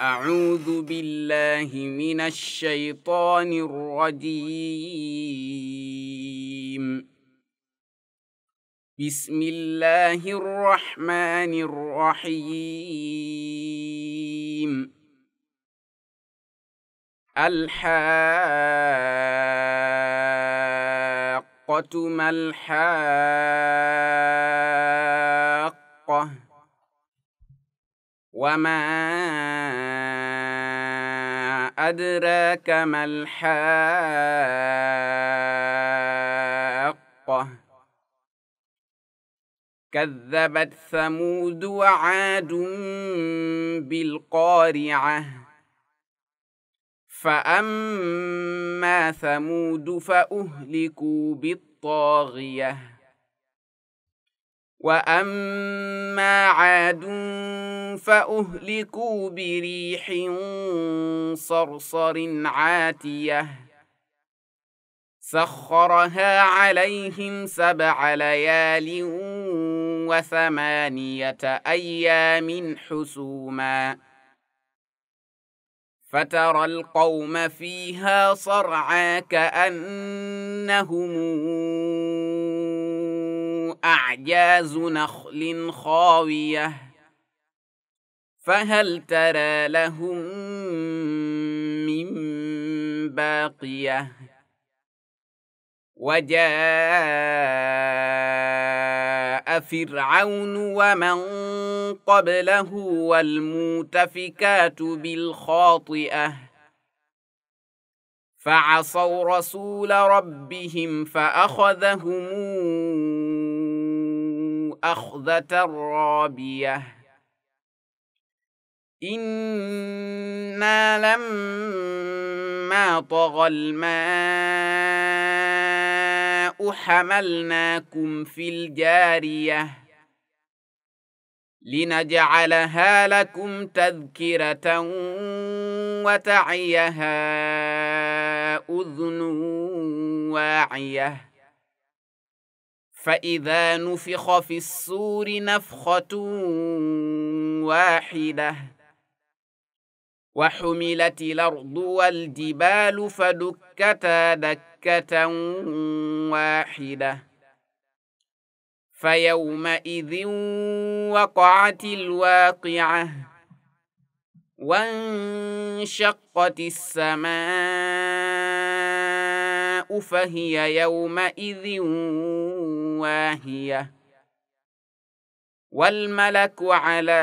أعوذ بالله من الشيطان الرجيم بسم الله الرحمن الرحيم الحاقة ما الحاقة وما أدراك ما الحاقة كذبت ثمود وعاد بالقارعة فأما ثمود فأهلكوا بالطاغية واما عاد فاهلكوا بريح صرصر عاتيه سخرها عليهم سبع ليال وثمانيه ايام حسوما فترى القوم فيها صرعى كانهم أعجاز نخل خاوية فهل ترى لهم من باقية وجاء فرعون ومن قبله والمؤتفكات بالخاطئه فعصوا رسول ربهم فأخذهم أخذة رابية إنا لما طغى الماء حملناكم في الجارية لنجعلها لكم تذكرة وتعيها أذن واعيه فإذا نفخ في السور نفخة واحدة وحملت الأرض والجبال فدكتا دكة واحدة فيومئذ وقعت الواقعة وانشقت السماء فهي يومئذ واهية والملك على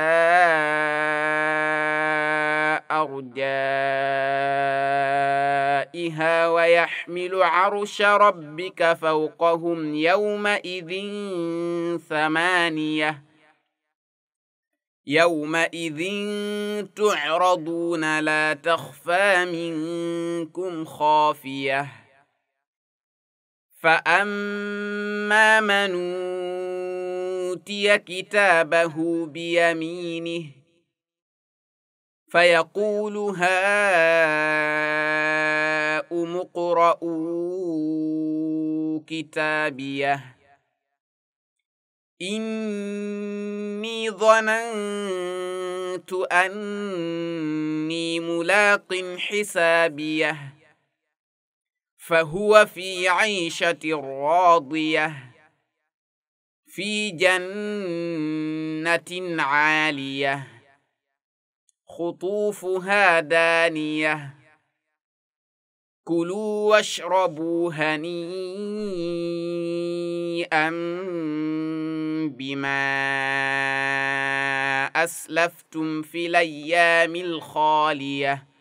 أرجائها ويحمل عرش ربك فوقهم يومئذ ثمانية يومئذ تعرضون لا تخفى منكم خافيه فأما من أوتي كتابه بيمينه فيقول هاؤم اقرءوا كتابيه إني ظننت أني ملاق حسابيه فهو في عيشة راضية في جنة عالية خطوفها دانية كلوا واشربوا هنيئا بما أسلفتم في الأيام الخالية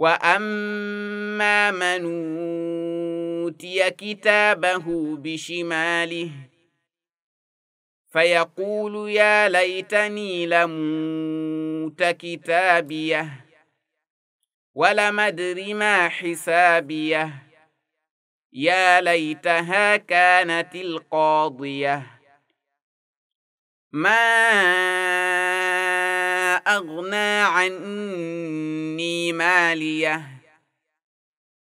واما من اوتي كتابه بشماله فيقول يا ليتني لموت كتابيه ولم ادر ما حسابيه يا ليتها كانت القاضيه ما أغنى عني ماليه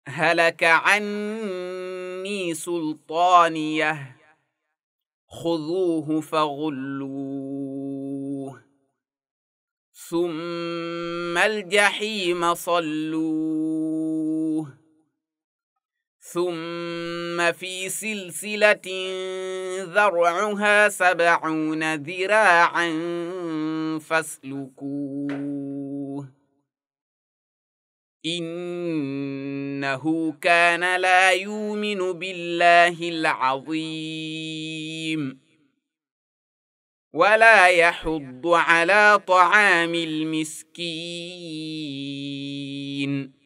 هلك عني سلطانيه خذوه فغلوه ثم الجحيم صلوه ثم في سلسلة ذرعها سبعون ذراعا فاسلكوه إنه كان لا يؤمن بالله العظيم ولا يحض على طعام المسكين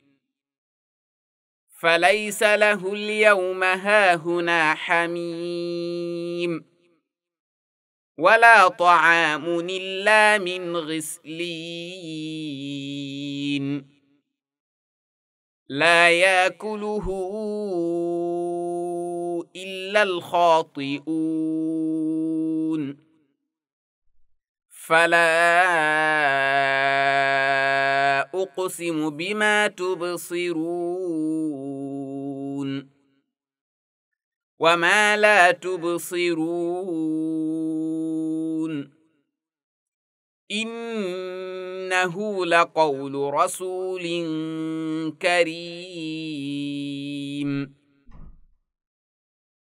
فليس له اليوم هاهنا حميم ولا طعام إلا من غسلين لا ياكله إلا الخاطئون فلا أقسم بما تبصرون وما لا تبصرون إنه لقول رسول كريم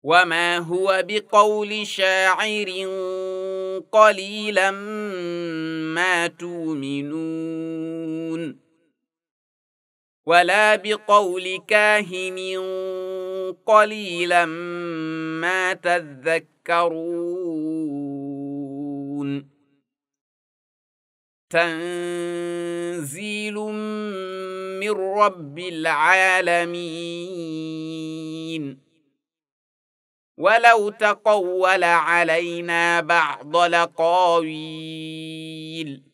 وما هو بقول شاعر قليلا ما تؤمنون ولا بقول كاهن قليلا ما تذكرون تنزيل من رب العالمين ولو تقول علينا بعض لقاويل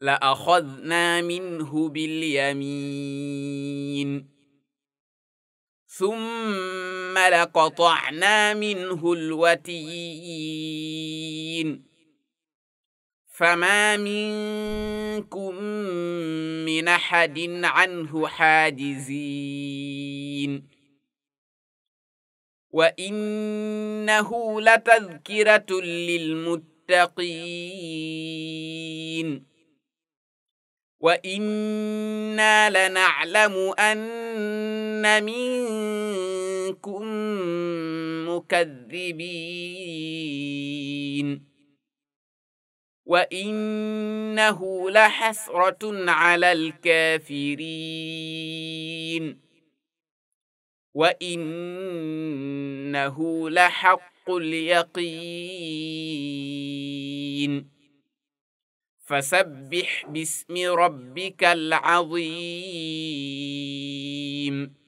لأخذنا منه باليمين ثم لقطعنا منه الوتين فما منكم من أحد عنه حاجزين وإنه لتذكرة للمتقين وإنا لنعلم أن منكم مكذبين وإنه لحسرة على الكافرين وإنه لحق اليقين فسبح باسم ربك العظيم